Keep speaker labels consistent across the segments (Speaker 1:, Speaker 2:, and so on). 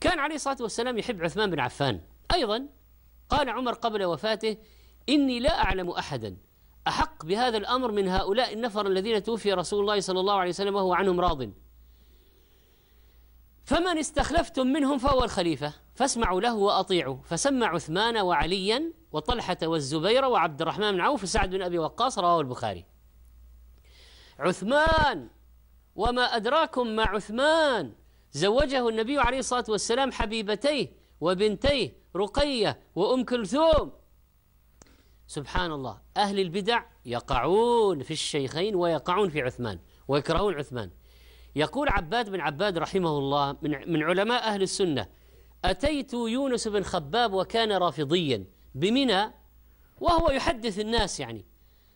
Speaker 1: كان عليه الصلاة والسلام يحب عثمان بن عفان أيضا قال عمر قبل وفاته إني لا أعلم أحدا أحق بهذا الأمر من هؤلاء النفر الذين توفي رسول الله صلى الله عليه وسلم وهو عنهم راضٍ فمن استخلفتم منهم فهو الخليفة فاسمعوا له وأطيعوا فسمى عثمان وعليا وطلحة والزبير وعبد الرحمن بن عوف وسعد بن أبي وقاص رواه البخاري عثمان وما أدراكم ما عثمان زوجه النبي عليه الصلاة والسلام حبيبتيه وبنتيه رقية وأم كلثوم سبحان الله أهل البدع يقعون في الشيخين ويقعون في عثمان ويكرهون عثمان يقول عباد بن عباد رحمه الله من, من علماء أهل السنة أتيت يونس بن خباب وكان رافضيا بمنى وهو يحدث الناس يعني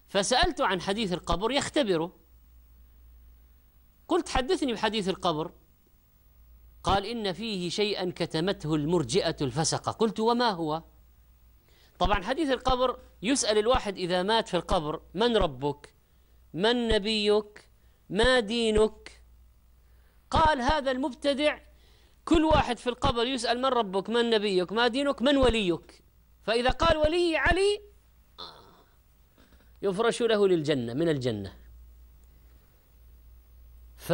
Speaker 1: فسألت عن حديث القبر يختبره قلت حدثني بحديث القبر قال إن فيه شيئا كتمته المرجئة الفسقة قلت وما هو طبعا حديث القبر يسأل الواحد إذا مات في القبر من ربك من نبيك ما دينك قال هذا المبتدع كل واحد في القبر يسأل من ربك من نبيك ما دينك من وليك فإذا قال ولي علي آه، يفرش له للجنة من الجنة ف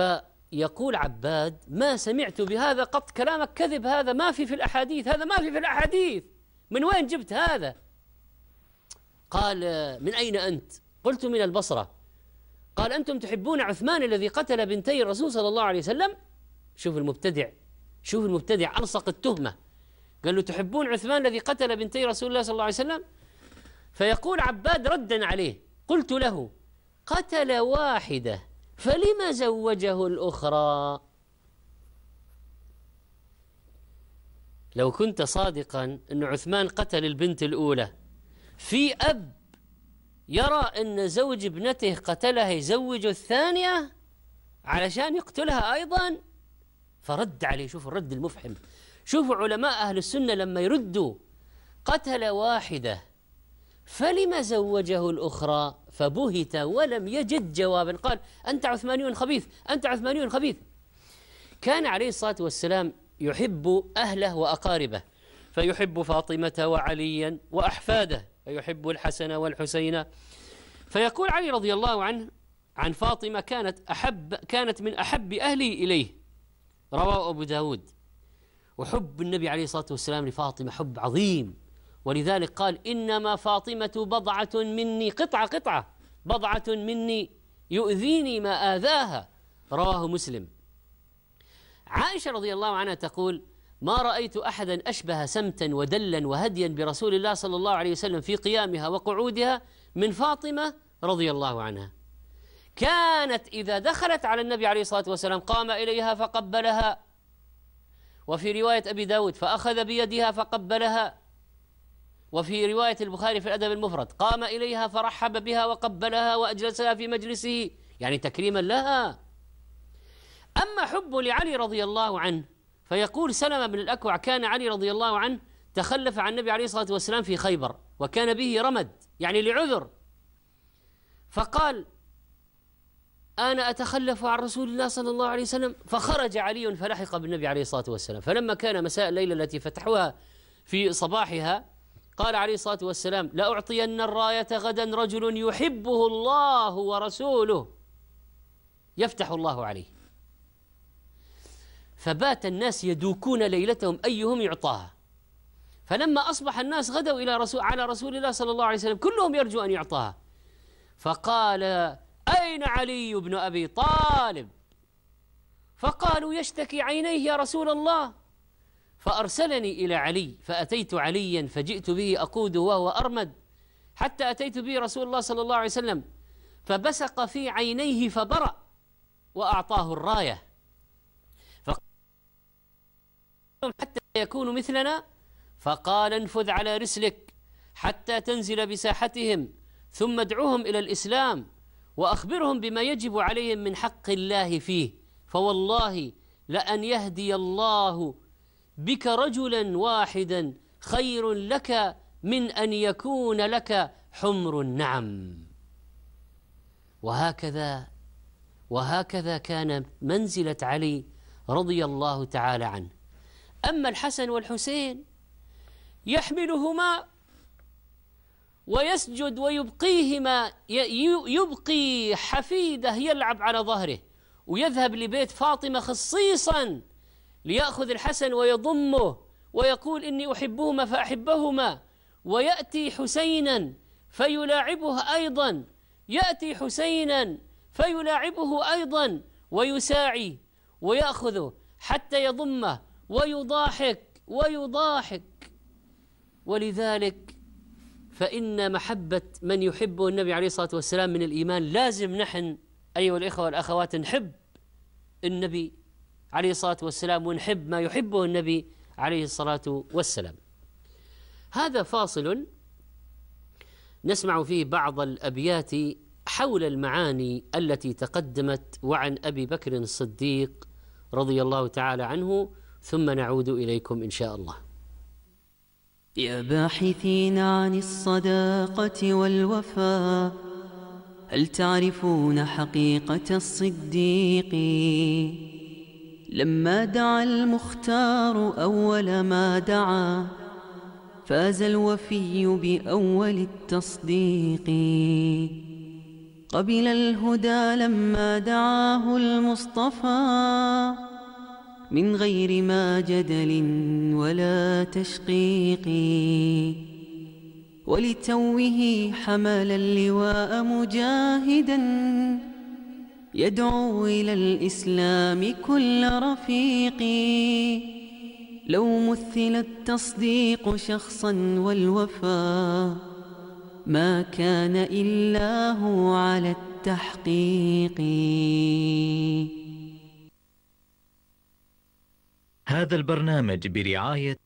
Speaker 1: يقول عباد ما سمعت بهذا قط كلامك كذب هذا ما في في الأحاديث هذا ما في في الأحاديث من وين جبت هذا قال من أين أنت قلت من البصرة قال أنتم تحبون عثمان الذي قتل بنتي الرسول صلى الله عليه وسلم شوف المبتدع شوف المبتدع ألصق التهمة قال له تحبون عثمان الذي قتل بنتي رسول الله صلى الله عليه وسلم فيقول عباد ردا عليه قلت له قتل واحده فلم زوجه الأخرى لو كنت صادقا أن عثمان قتل البنت الأولى في أب يرى أن زوج ابنته قتلها يزوج الثانية علشان يقتلها أيضا فرد عليه شوف الرد المفحم شوفوا علماء أهل السنة لما يردوا قتل واحدة فلما زوجه الأخرى فبهت ولم يجد جوابا قال أنت عثماني خبيث أنت عثماني خبيث كان عليه الصلاة والسلام يحب أهله وأقاربه فيحب فاطمة وعليا وأحفاده فيحب الحسن والحسين فيقول علي رضي الله عنه عن فاطمة كانت أحب كانت من أحب أهلي إليه رواه أبو داود وحب النبي عليه الصلاة والسلام لفاطمة حب عظيم ولذلك قال إنما فاطمة بضعة مني قطعة قطعة بضعة مني يؤذيني ما آذاها رواه مسلم عائشة رضي الله عنها تقول ما رأيت أحدا أشبه سمتا ودلا وهديا برسول الله صلى الله عليه وسلم في قيامها وقعودها من فاطمة رضي الله عنها كانت إذا دخلت على النبي عليه الصلاة والسلام قام إليها فقبلها وفي رواية أبي داود فأخذ بيدها فقبلها وفي رواية البخاري في الأدب المفرد قام إليها فرحب بها وقبلها وأجلسها في مجلسه يعني تكريما لها أما حب لعلي رضي الله عنه فيقول سلمة بن الأكوع كان علي رضي الله عنه تخلف عن النبي عليه الصلاة والسلام في خيبر وكان به رمد يعني لعذر فقال أنا أتخلف عن رسول الله صلى الله عليه وسلم فخرج علي فلحق بالنبي عليه الصلاة والسلام فلما كان مساء الليلة التي فتحوها في صباحها قال عليه الصلاة والسلام لأعطين الراية غدا رجل يحبه الله ورسوله يفتح الله عليه فبات الناس يدوكون ليلتهم أيهم يعطاها فلما أصبح الناس غدوا إلى رسول على رسول الله صلى الله عليه وسلم كلهم يرجو أن يعطاها فقال أين علي بن أبي طالب فقالوا يشتكي عينيه يا رسول الله فأرسلني إلى علي فأتيت عليا فجئت به أقود وهو أرمد حتى أتيت به رسول الله صلى الله عليه وسلم فبسق في عينيه فبرأ وأعطاه الراية فقال حتى يكون مثلنا فقال انفذ على رسلك حتى تنزل بساحتهم ثم ادعوهم إلى الإسلام وأخبرهم بما يجب عليهم من حق الله فيه فوالله لأن يهدي الله بك رجلا واحدا خير لك من أن يكون لك حمر النعم وهكذا وهكذا كان منزلة علي رضي الله تعالى عنه أما الحسن والحسين يحملهما ويسجد ويبقيهما يبقي حفيده يلعب على ظهره ويذهب لبيت فاطمة خصيصا ليأخذ الحسن ويضمه ويقول إني أحبهما فأحبهما ويأتي حسينا فيلاعبه أيضا يأتي حسينا فيلاعبه أيضا ويساعي ويأخذه حتى يضمه ويضاحك ويضاحك ولذلك فإن محبة من يحبه النبي عليه الصلاة والسلام من الإيمان لازم نحن أيها الإخوة والأخوات نحب النبي عليه الصلاة والسلام ونحب ما يحبه النبي عليه الصلاة والسلام هذا فاصل نسمع فيه بعض الأبيات حول المعاني التي تقدمت وعن أبي بكر الصديق رضي الله تعالى عنه ثم
Speaker 2: نعود إليكم إن شاء الله يا باحثين عن الصداقة والوفاء هل تعرفون حقيقة الصديق؟ لما دعا المختار أول ما دعا فاز الوفي بأول التصديق قبل الهدى لما دعاه المصطفى من غير ما جدل ولا تشقيق ولتوه حمل اللواء مجاهداً يدعو إلى الإسلام كل رفيق لو مثل التصديق شخصا والوفاء ما كان إلا هو على التحقيق هذا البرنامج برعاية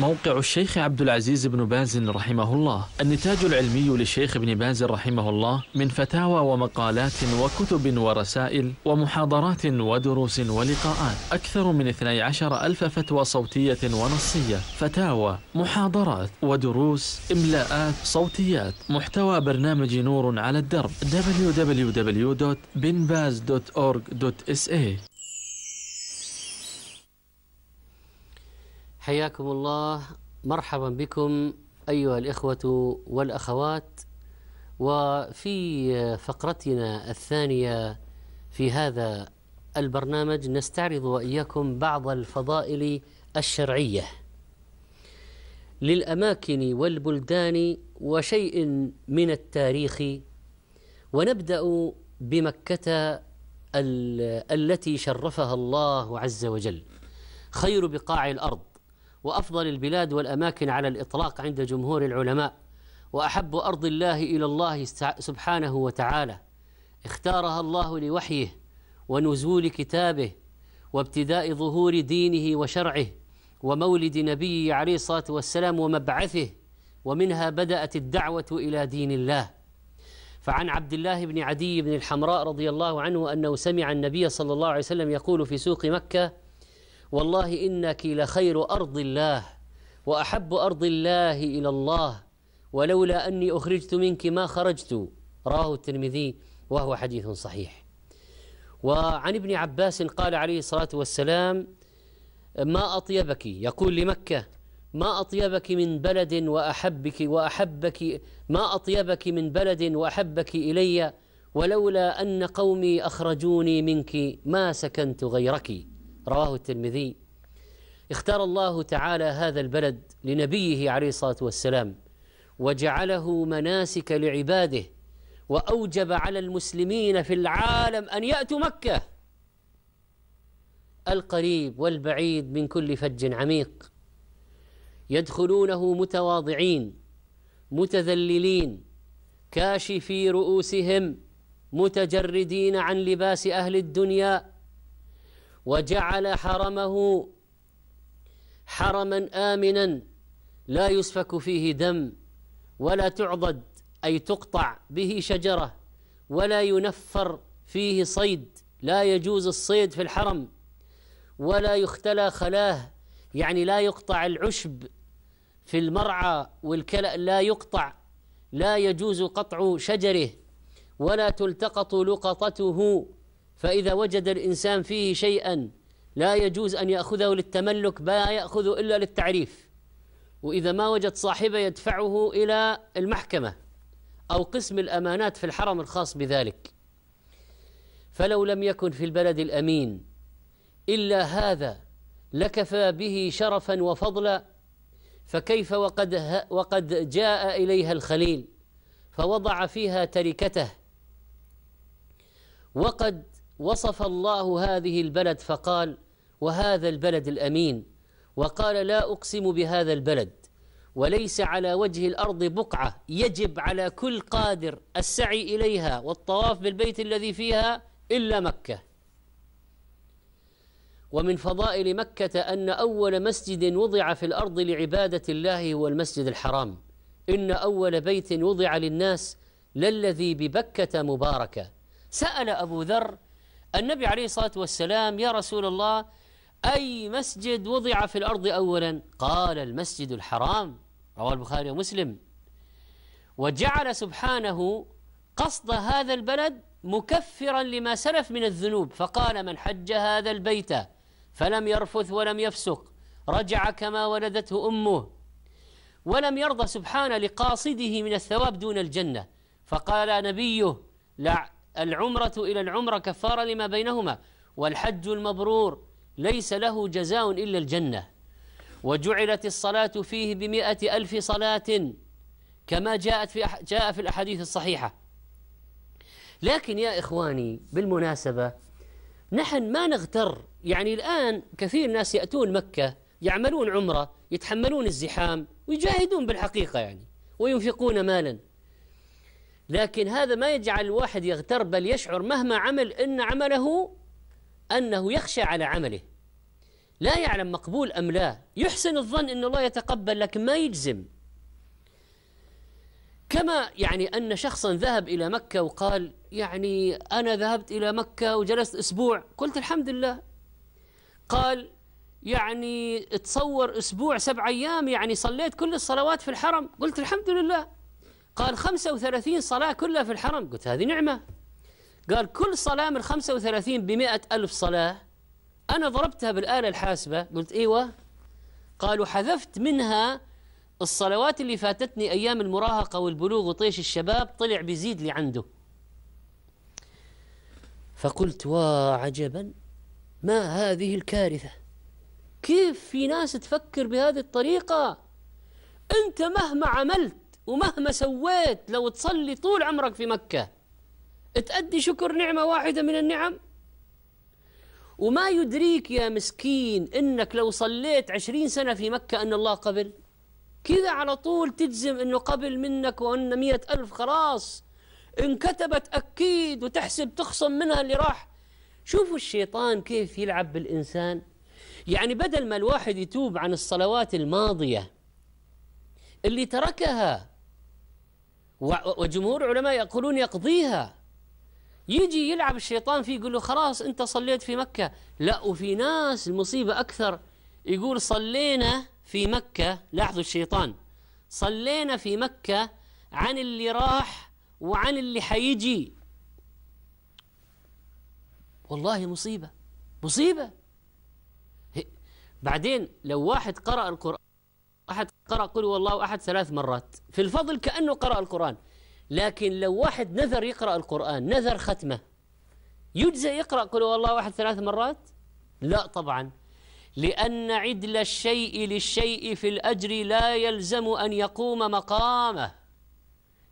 Speaker 2: موقع
Speaker 1: الشيخ عبد العزيز بن باز رحمه الله النتاج العلمي للشيخ ابن باز رحمه الله
Speaker 2: من فتاوى ومقالات وكتب ورسائل ومحاضرات ودروس ولقاءات أكثر من 12 ألف فتوى صوتية ونصية فتاوى محاضرات ودروس إملاءات صوتيات محتوى برنامج نور على الدرب www.binbaz.org.sa
Speaker 1: حياكم الله مرحبا بكم أيها الإخوة والأخوات وفي فقرتنا الثانية في هذا البرنامج نستعرض وإياكم بعض الفضائل الشرعية للأماكن والبلدان وشيء من التاريخ ونبدأ بمكة التي شرفها الله عز وجل خير بقاع الأرض وأفضل البلاد والأماكن على الإطلاق عند جمهور العلماء وأحب أرض الله إلى الله سبحانه وتعالى اختارها الله لوحيه ونزول كتابه وابتداء ظهور دينه وشرعه ومولد نبيه عليه الصلاة والسلام ومبعثه ومنها بدأت الدعوة إلى دين الله فعن عبد الله بن عدي بن الحمراء رضي الله عنه أنه سمع النبي صلى الله عليه وسلم يقول في سوق مكة والله إنك لخير أرض الله وأحب أرض الله إلى الله ولولا أني أخرجت منك ما خرجت رواه الترمذي وهو حديث صحيح وعن ابن عباس قال عليه الصلاة والسلام ما أطيبك يقول لمكة ما أطيبك من بلد وأحبك وأحبك ما أطيبك من بلد وأحبك إلي ولولا أن قومي أخرجوني منك ما سكنت غيرك رواه الترمذي اختار الله تعالى هذا البلد لنبيه عليه الصلاه والسلام وجعله مناسك لعباده واوجب على المسلمين في العالم ان ياتوا مكه القريب والبعيد من كل فج عميق يدخلونه متواضعين متذللين كاشفي رؤوسهم متجردين عن لباس اهل الدنيا وجعل حرمه حرما آمنا لا يسفك فيه دم ولا تعضد أي تقطع به شجرة ولا ينفر فيه صيد لا يجوز الصيد في الحرم ولا يختلى خلاه يعني لا يقطع العشب في المرعى والكلأ لا يقطع لا يجوز قطع شجره ولا تلتقط لقطته فإذا وجد الإنسان فيه شيئا لا يجوز أن يأخذه للتملك لا يأخذه إلا للتعريف وإذا ما وجد صاحبه يدفعه إلى المحكمة أو قسم الأمانات في الحرم الخاص بذلك فلو لم يكن في البلد الأمين إلا هذا لكفى به شرفا وفضلا فكيف وقد وقد جاء إليها الخليل فوضع فيها تركته وقد وصف الله هذه البلد فقال وهذا البلد الامين وقال لا اقسم بهذا البلد وليس على وجه الارض بقعه يجب على كل قادر السعي اليها والطواف بالبيت الذي فيها الا مكه ومن فضائل مكه ان اول مسجد وضع في الارض لعباده الله هو المسجد الحرام ان اول بيت وضع للناس للذي ببكه مباركه سال ابو ذر النبي عليه الصلاة والسلام يا رسول الله أي مسجد وضع في الأرض أولا قال المسجد الحرام رواه البخاري ومسلم وجعل سبحانه قصد هذا البلد مكفرا لما سلف من الذنوب فقال من حج هذا البيت فلم يرفث ولم يفسق رجع كما ولدته امه ولم يرضى سبحانه لقاصده من الثواب دون الجنه فقال نبيه العمرة إلى العمرة كفارة لما بينهما والحج المبرور ليس له جزاء إلا الجنة وجعلت الصلاة فيه بمئة ألف صلاة كما جاءت في جاء في الأحاديث الصحيحة لكن يا إخواني بالمناسبة نحن ما نغتر يعني الآن كثير ناس يأتون مكة يعملون عمرة يتحملون الزحام ويجاهدون بالحقيقة يعني وينفقون مالا لكن هذا ما يجعل الواحد يغتر بل يشعر مهما عمل ان عمله انه يخشى على عمله لا يعلم مقبول ام لا يحسن الظن ان الله يتقبل لكن ما يجزم كما يعني ان شخصا ذهب الى مكه وقال يعني انا ذهبت الى مكه وجلست اسبوع قلت الحمد لله قال يعني تصور اسبوع سبع ايام يعني صليت كل الصلوات في الحرم قلت الحمد لله قال 35 صلاة كلها في الحرم قلت هذه نعمة قال كل صلاة من 35 بمئة ألف صلاة أنا ضربتها بالآلة الحاسبة قلت إيوة قالوا حذفت منها الصلوات اللي فاتتني أيام المراهقة والبلوغ وطيش الشباب طلع بيزيد لي عنده فقلت وعجبا ما هذه الكارثة كيف في ناس تفكر بهذه الطريقة أنت مهما عملت ومهما سويت لو تصلي طول عمرك في مكة تأدي شكر نعمة واحدة من النعم وما يدريك يا مسكين إنك لو صليت عشرين سنة في مكة أن الله قبل كذا على طول تجزم أنه قبل منك وأن مئة ألف خلاص انكتبت أكيد وتحسب تخصم منها اللي راح شوفوا الشيطان كيف يلعب بالإنسان يعني بدل ما الواحد يتوب عن الصلوات الماضية اللي تركها وجمهور العلماء يقولون يقضيها يجي يلعب الشيطان فيه يقول له خلاص انت صليت في مكة لا وفي ناس المصيبة أكثر يقول صلينا في مكة لاحظوا الشيطان صلينا في مكة عن اللي راح وعن اللي حيجي والله مصيبة مصيبة بعدين لو واحد قرأ القرآن أحد قرأ قل والله أحد ثلاث مرات في الفضل كأنه قرأ القرآن لكن لو واحد نذر يقرأ القرآن نذر ختمة يجزئ يقرأ قل والله أحد ثلاث مرات لا طبعا لأن عدل الشيء للشيء في الأجر لا يلزم أن يقوم مقامه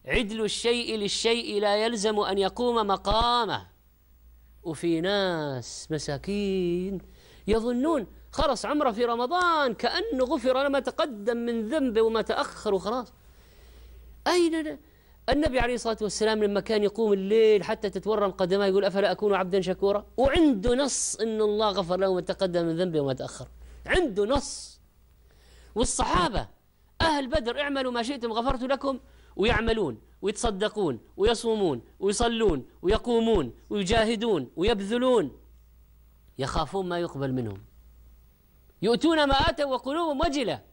Speaker 1: عدل الشيء للشيء لا يلزم أن يقوم مقامه وفي ناس مساكين يظنون خلص عمره في رمضان كأنه غفر لما تقدم من ذنبه وما تأخر وخلاص أين النبي عليه الصلاة والسلام لما كان يقوم الليل حتى تتورم قدماه يقول أفلا أكون عبدا شكورا وعنده نص أن الله غفر له ما تقدم من ذنبه وما تأخر عنده نص والصحابة أهل بدر اعملوا ما شئتم غفرت لكم ويعملون ويتصدقون ويصومون ويصلون ويقومون ويجاهدون ويبذلون يخافون ما يقبل منهم يؤتون ما آتوا وقلوبهم وجلة